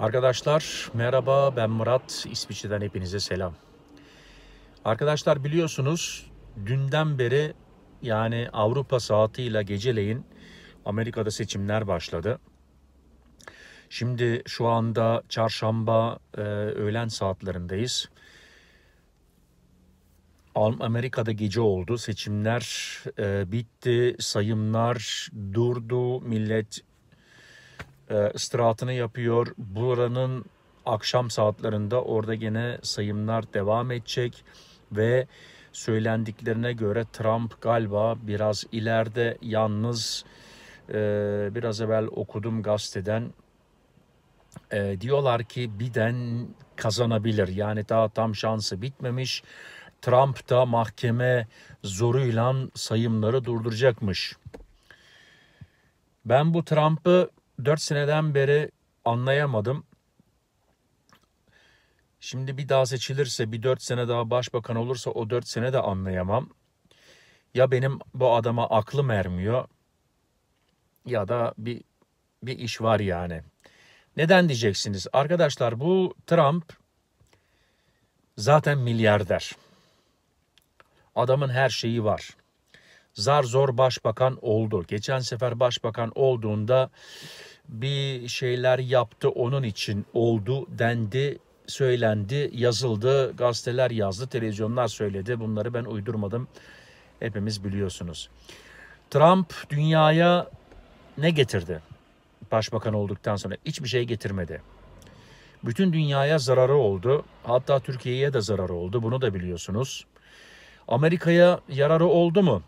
Arkadaşlar merhaba ben Murat İsviçre'den hepinize selam. Arkadaşlar biliyorsunuz dünden beri yani Avrupa saatiyle geceleyin Amerika'da seçimler başladı. Şimdi şu anda çarşamba e, öğlen saatlerindeyiz. Amerika'da gece oldu. Seçimler e, bitti. Sayımlar durdu. Millet e, istirahatını yapıyor. Buranın akşam saatlerinde orada gene sayımlar devam edecek ve söylendiklerine göre Trump galiba biraz ileride yalnız e, biraz evvel okudum gazeteden e, diyorlar ki birden kazanabilir. Yani daha tam şansı bitmemiş. Trump da mahkeme zoruyla sayımları durduracakmış. Ben bu Trump'ı 4 seneden beri anlayamadım. Şimdi bir daha seçilirse bir 4 sene daha başbakan olursa o 4 sene de anlayamam. Ya benim bu adama aklım ermiyor ya da bir bir iş var yani. Neden diyeceksiniz? Arkadaşlar bu Trump zaten milyarder. Adamın her şeyi var zar zor başbakan oldu. Geçen sefer başbakan olduğunda bir şeyler yaptı onun için oldu dendi söylendi, yazıldı, gazeteler yazdı, televizyonlar söyledi. Bunları ben uydurmadım. Hepimiz biliyorsunuz. Trump dünyaya ne getirdi? Başbakan olduktan sonra hiçbir şey getirmedi. Bütün dünyaya zararı oldu. Hatta Türkiye'ye de zararı oldu. Bunu da biliyorsunuz. Amerika'ya yararı oldu mu?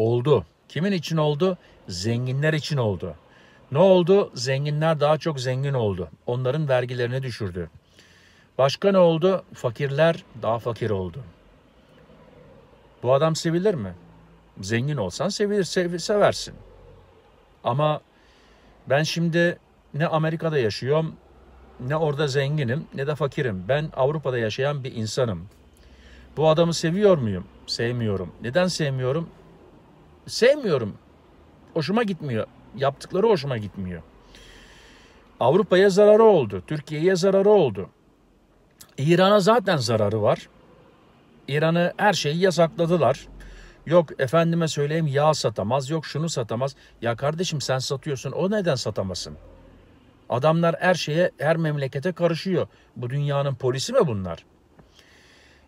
Oldu. Kimin için oldu? Zenginler için oldu. Ne oldu? Zenginler daha çok zengin oldu. Onların vergilerini düşürdü. Başka ne oldu? Fakirler daha fakir oldu. Bu adam sevilir mi? Zengin olsan sevilir, sev, seversin. Ama ben şimdi ne Amerika'da yaşıyorum, ne orada zenginim, ne de fakirim. Ben Avrupa'da yaşayan bir insanım. Bu adamı seviyor muyum? Sevmiyorum. Neden sevmiyorum? sevmiyorum. Hoşuma gitmiyor. Yaptıkları hoşuma gitmiyor. Avrupa'ya zararı oldu. Türkiye'ye zararı oldu. İran'a zaten zararı var. İran'ı her şeyi yasakladılar. Yok efendime söyleyeyim yağ satamaz, yok şunu satamaz. Ya kardeşim sen satıyorsun o neden satamasın? Adamlar her şeye, her memlekete karışıyor. Bu dünyanın polisi mi bunlar?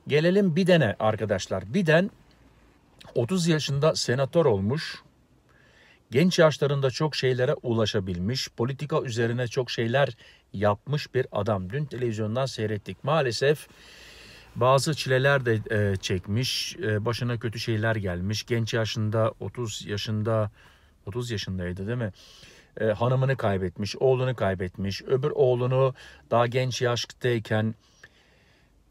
Gelelim bir dene arkadaşlar. Biden 30 yaşında senatör olmuş, genç yaşlarında çok şeylere ulaşabilmiş, politika üzerine çok şeyler yapmış bir adam. Dün televizyondan seyrettik. Maalesef bazı çileler de e, çekmiş, e, başına kötü şeyler gelmiş. Genç yaşında, 30 yaşında, 30 yaşındaydı değil mi? E, hanımını kaybetmiş, oğlunu kaybetmiş. Öbür oğlunu daha genç yaştayken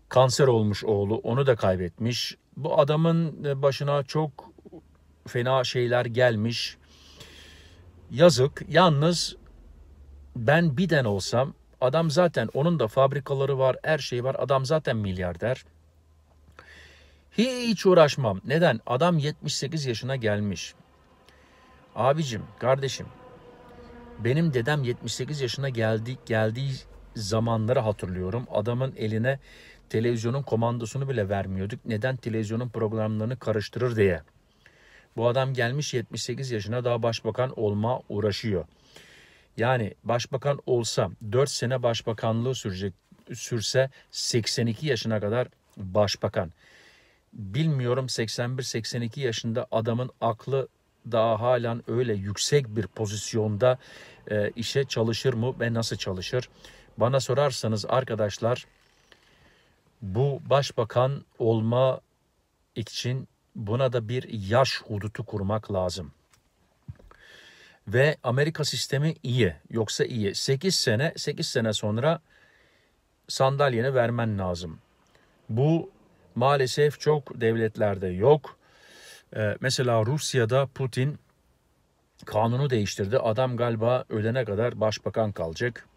kanser olmuş oğlu, onu da kaybetmiş. Bu adamın e, başına çok fena şeyler gelmiş. Yazık. Yalnız ben birden olsam adam zaten onun da fabrikaları var, her şey var. Adam zaten milyarder. Hiç uğraşmam. Neden? Adam 78 yaşına gelmiş. Abicim, kardeşim. Benim dedem 78 yaşına geldi, geldiği zamanları hatırlıyorum. Adamın eline televizyonun komandosunu bile vermiyorduk. Neden? Televizyonun programlarını karıştırır diye. Bu adam gelmiş 78 yaşına daha başbakan olma uğraşıyor. Yani başbakan olsa 4 sene başbakanlığı sürecek sürse 82 yaşına kadar başbakan. Bilmiyorum 81-82 yaşında adamın aklı daha halen öyle yüksek bir pozisyonda e, işe çalışır mı ve nasıl çalışır? Bana sorarsanız arkadaşlar bu başbakan olma için buna da bir yaş hudutu kurmak lazım. Ve Amerika sistemi iyi yoksa iyi. 8 sene 8 sene sonra sandalyeni vermen lazım. Bu maalesef çok devletlerde yok. Ee, mesela Rusya'da Putin kanunu değiştirdi. Adam galiba ölene kadar başbakan kalacak.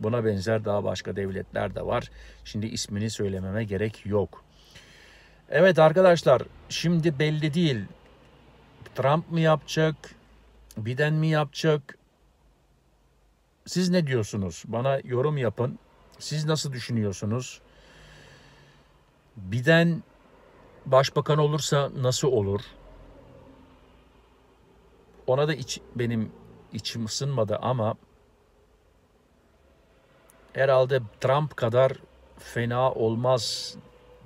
Buna benzer daha başka devletler de var. Şimdi ismini söylememe gerek yok. Evet arkadaşlar şimdi belli değil. Trump mı yapacak? Biden mi yapacak? Siz ne diyorsunuz? Bana yorum yapın. Siz nasıl düşünüyorsunuz? Biden başbakan olursa nasıl olur? Ona da iç, benim içim ısınmadı ama herhalde Trump kadar fena olmaz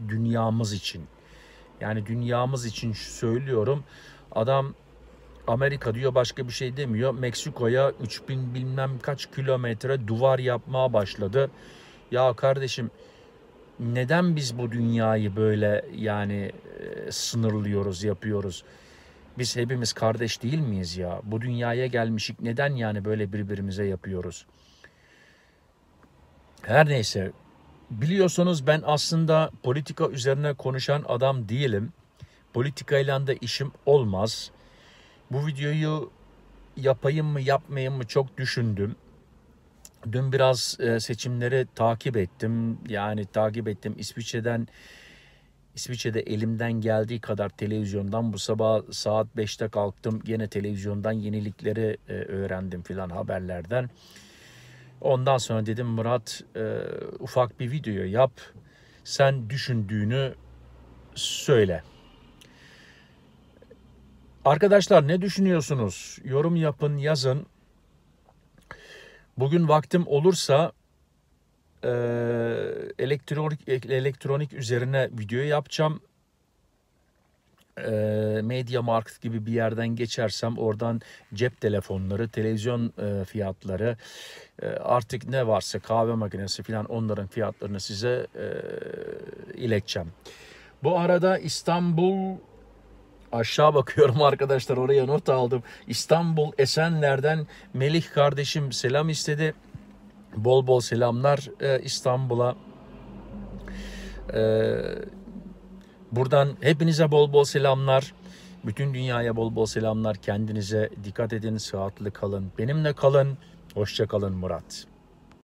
dünyamız için. Yani dünyamız için söylüyorum. Adam Amerika diyor başka bir şey demiyor. Meksiko'ya 3000 bilmem kaç kilometre duvar yapmaya başladı. Ya kardeşim neden biz bu dünyayı böyle yani e, sınırlıyoruz, yapıyoruz? Biz hepimiz kardeş değil miyiz ya? Bu dünyaya gelmişik neden yani böyle birbirimize yapıyoruz? Her neyse biliyorsunuz ben aslında politika üzerine konuşan adam değilim. Politikayla da işim olmaz. Bu videoyu yapayım mı yapmayayım mı çok düşündüm. Dün biraz e, seçimleri takip ettim. Yani takip ettim İsviçre'den İsviçre'de elimden geldiği kadar televizyondan bu sabah saat 5'te kalktım. Yine televizyondan yenilikleri e, öğrendim filan haberlerden. Ondan sonra dedim Murat e, ufak bir video yap. Sen düşündüğünü söyle. Arkadaşlar ne düşünüyorsunuz? Yorum yapın, yazın. Bugün vaktim olursa e, elektronik e, elektronik üzerine video yapacağım e, Media Markt gibi bir yerden geçersem oradan cep telefonları, televizyon e, fiyatları e, artık ne varsa kahve makinesi falan onların fiyatlarını size e, ileteceğim. Bu arada İstanbul aşağı bakıyorum arkadaşlar oraya not aldım. İstanbul Esenler'den Melih kardeşim selam istedi. Bol bol selamlar e, İstanbul'a. E, Buradan hepinize bol bol selamlar. Bütün dünyaya bol bol selamlar. Kendinize dikkat edin, sıhhatli kalın. Benimle kalın. Hoşça kalın Murat.